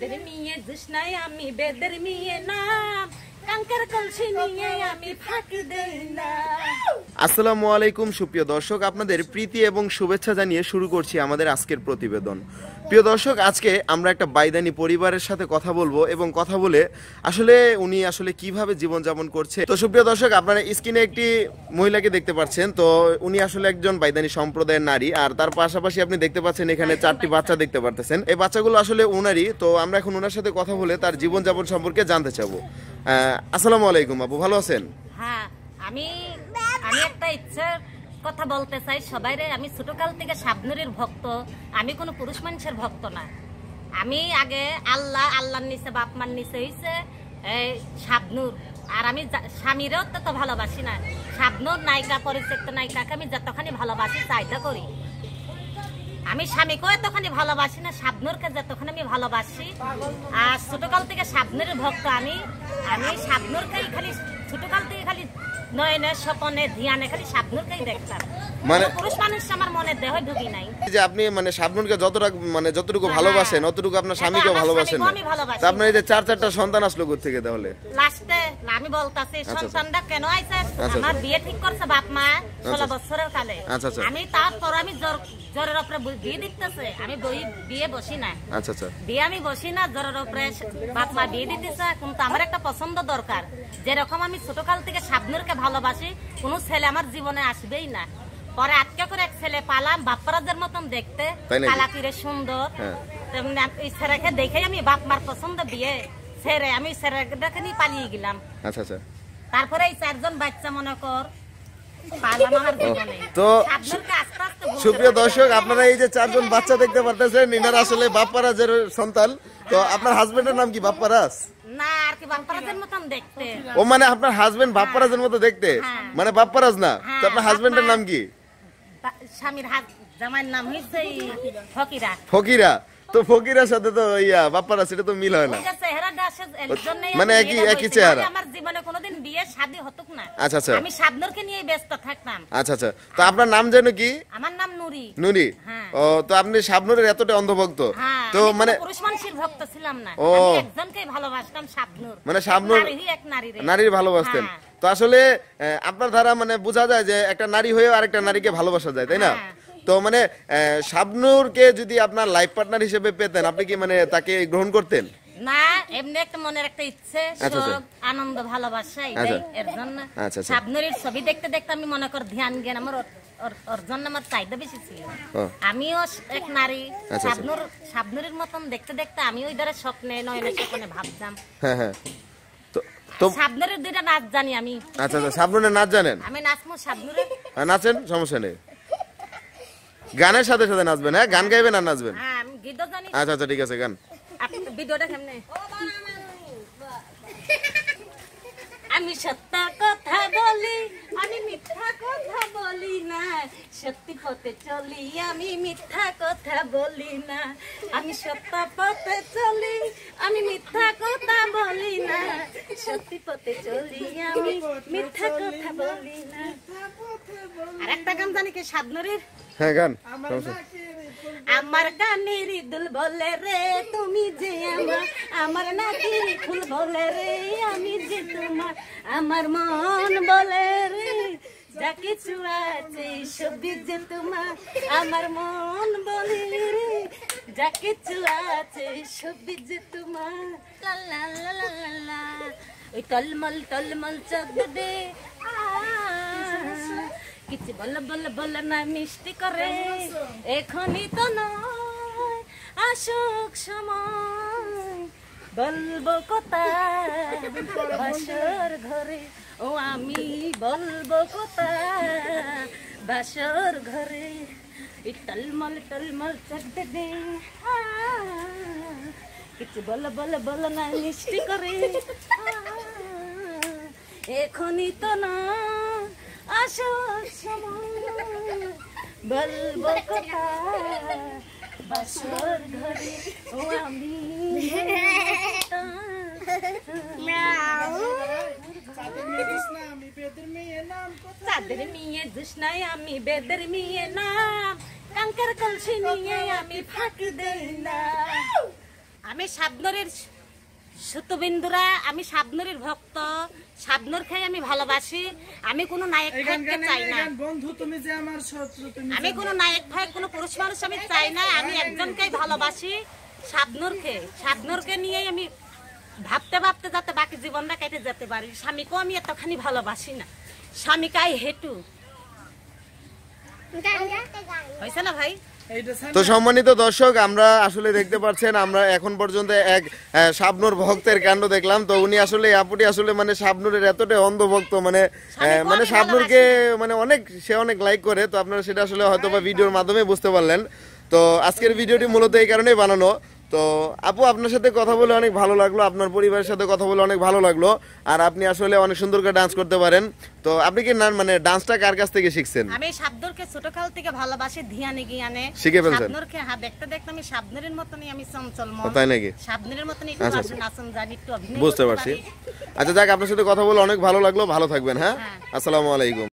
মিয়ে জুসনাই আমি মিয়ে নাম আসসালামু আলাইকুম সুপ্রিয় দর্শক আপনাদের প্রীতি এবং শুভেচ্ছা জানিয়ে শুরু করছি আমাদের আজকের প্রতিবেদন প্রিয় দর্শক আজকে আমরা একটা বাইদানি পরিবারের সাথে কথা বলবো এবং কথা বলে আসলে উনি আসলে কিভাবে জীবন যাপন করছে তো সুপ্রিয় দর্শক আপনারা স্ক্রিনে একটি মহিলাকে দেখতে পাচ্ছেন তো উনি আসলে একজন বাইদানি সম্প্রদায়ের নারী আর তার পাশাপাশি আপনি দেখতে পাচ্ছেন এখানে চারটি বাচ্চা দেখতে পারতেছেন এই বাচ্চাগুলো আসলে ওনারই তো আমরা এখন ওনার সাথে কথা বলে তার জীবনযাপন সম্পর্কে জানতে চাবো আসসালামু আলাইকুম আপু ভালো আছেন হ্যাঁ আমি আমি একটা ইচ্ছা কথা বলতে চাই সবাইরে আমি ছোটকাল থেকে সাবনুরের ভক্ত আমি কোনো পুরুষ মানুষের ভক্ত না আমি আগে আল্লাহ আল্লাহর নিচে বাপমার নিচে হইছে এই সাবনুর আর আমি স্বামীরও তত ভালোবাসি না সাবনুর নায়িকা পরিচিত নায়িকাকে আমি যতখানি ভালোবাসি চাইতে করি আমি স্বামীকেও এতখানি ভালোবাসি না সাবনুরকে যতখানি আমি ভালোবাসি আর ছোটকাল থেকে সাবনুরের ভক্ত আমি আমি সাবনুরকে খালি ছোটকাল থেকে খালি মানে- মানে মানে হ্যাঁ। থেকে আমি আচ্ছা, আচ্ছা। আচ্ছা, বিয়ে তারপর আমি দিতেছে আমি আমি উপরে দিতেছে কিন্তু আমার একটা পছন্দ দরকার যেরকম আমি ছোটকাল থেকে কে ভালোবাসি কোনো ছেলে আমার জীবনে আসবেই না পরে আটকে করে এক ছেলে পালাম বাপরাদের মতন দেখতে কালাকিরে সুন্দর এই হ্যাঁ। ছেলেকে দেখে আমি বাপ মার পছন্দ দিয়ে ছেড়ে আমি ছেলেটাকে নিয়ে পালিয়ে গেলাম আচ্ছা আচ্ছা তারপরে এই চারজন বাচ্চা মনে কর পালাম আমার জীবনে তো আস্তে সুপ্রিয় দর্শক আপনারা এই যে চারজন বাচ্চা দেখতে পারতেছেন ইনার আসলে বাপ্পারাজের সন্তান তো আপনার নাম কি বাপ্পারাজ ও মানে আপনার হাজবেন্ড মতো দেখতে হ্যাঁ। মানে বাপ্পারাজ না তো হ্যাঁ, আপনার হাজবেন্ডের নাম কি ফকিরা তো ফকিরার সাথে তো ইয়া বাপ্পারাজ এটা তো মিল হয় না মানে একই একই চেহারা মানে জীবনে কোনোদিন বিয়ে শাদী হতুক না আচ্ছা আচ্ছা আমি সাবনরকে নিয়ে ব্যস্ত থাকতাম আচ্ছা আচ্ছা তো আপনার নাম যেন কি আমার নাম নুরি নুরি হ্যাঁ। ও তো আপনি সাবনরের এতটা অন্ধভক্ত হ্যাঁ, তো মানে পুরুষ মানুষের ভক্ত ছিলাম না আমি একজনকে ভালোবাসতাম সাবনুর মানে সাবনুর এক নারীর নারীর ভালোবাসতেন হ্যাঁ। তো আসলে আপনার দ্বারা মানে বোঝা যায় যে একটা নারী হয়ে আরেকটা নারীকে ভালোবাসা যায় তাই না তো মানে সাবনুরকে যদি আপনার লাইফ পার্টনার হিসেবে পেতেন আপনি কি মানে তাকে গ্রহণ করতেন না এমনি একটা মনের একটা ইচ্ছে আচ্ছা, আচ্ছা। শোক আনন্দ ভালোবাসা এটাই আচ্ছা। এর জন্য ছবি দেখতে দেখতে আমি মনে কর ধ্যান জ্ঞান আমার আমার চাহিদা বেশি ছিল আমিও এক নারী সাবনুর সাবনুরির মতন দেখতে দেখতে আমি ওই স্বপ্নে স্বপ্নে ভাবতাম হ্যাঁ, হ্যাঁ। নাচ জানি আমি আচ্ছা আমি হ্যাঁ, নাচেন সমস্যা নেই গানের সাথে সাথে নাচবেন হ্যাঁ গান গাইবেন আর নাচবেন আচ্ছা আচ্ছা ঠিক আছে গান আমি সত্য কথা বলি আমি মিথ্যা কথা বলি না সত্যি পথে চলি আমি মিথ্যা কথা বলি না আমি সত্য পথে চলি আমি মিথ্যা কথা বলি না সত্যি পথে চলি আমি মিথ্যা কথা বলি না আর একটা গান জানি কি সাধনরের হ্যাঁ গান আমার কানের দুল বলে রে তুমি যে আমার আমার নাকি ফুল বলে রে আমি যে তোমার আমার মন বলে রে যা কিছু আছে সবই যে তোমার আমার মন বলে রে যা কিছু আছে সবই যে তোমার ওই টলমল টলমল চক দে আ কিছু বল বল বল না মিষ্টি করে এখনই তো নয় অশোক সময় বলবো কথা বাসর ঘরে ও আমি বলবো কথা বাসর ঘরে টলমল টলমল চাকতে দে কিছু বল বল বল না মিষ্টি করে এখনই তো নয় আসার সময় বলবো কথা বাসর আমি মেয়ে জুসনাই আমি বেদের মেয়ে নাম কাঙ্কার কলসি নিয়ে আমি ফাঁকি দেই না আমি সাবনরের সুতবিন্দুরা আমি সাবনরের ভক্ত সাবনুর খাই আমি ভালোবাসি আমি কোনো নায়ক ভাইকে চাই না বন্ধু তুমি যে আমার শত্রু তুমি আমি কোনো নায়ক ভাই কোন পুরুষ মানুষ আমি চাই না আমি একজনকেই ভালোবাসি সাবনুর খেয়ে সাবনুর কে নিয়েই আমি ভাবতে ভাবতে যাতে বাকি জীবনটা কেটে যেতে পারি স্বামীকেও আমি এতখানি ভালোবাসি না স্বামীকে হেটু হয়েছে না ভাই তো সম্মানিত দর্শক আমরা আসলে দেখতে পাচ্ছেন আমরা এখন পর্যন্ত এক শাবনুর ভক্তের কাণ্ড দেখলাম তো উনি আসলে আপুটি আসলে মানে সাবনুরের এতটাই অন্ধভক্ত মানে মানে সাবনুরকে মানে অনেক সে অনেক লাইক করে তো আপনারা সেটা আসলে হয়তো বা ভিডিওর মাধ্যমে বুঝতে পারলেন তো আজকের ভিডিওটি মূলত এই কারণেই বানানো তো আপু আপনার সাথে কথা বলে অনেক ভালো লাগলো আপনার পরিবারের সাথে কথা বলে অনেক ভালো লাগলো আর আপনি আসলে অনেক সুন্দর করে ডান্স করতে পারেন তো আপনি কি না মানে ডান্সটা কার কাছ থেকে শিখছেন আমি শাবনুরকে ছোটকাল থেকে ভালোবাসি ধিয়ানে গিয়ানে শিখে ফেলছেন শাবনুরকে হ্যাঁ দেখতে দেখতে আমি শাবনুরের মতনই আমি চঞ্চল মন তাই নাকি শাবনুরের মতনই একটু নাচন আচ্ছা, নাচন জানি একটু অভিনয় বুঝতে পারছি আচ্ছা যাক আপনার সাথে কথা বলে অনেক ভালো লাগলো ভালো থাকবেন হ্যাঁ, হ্যাঁ। আসসালামু আলাইকুম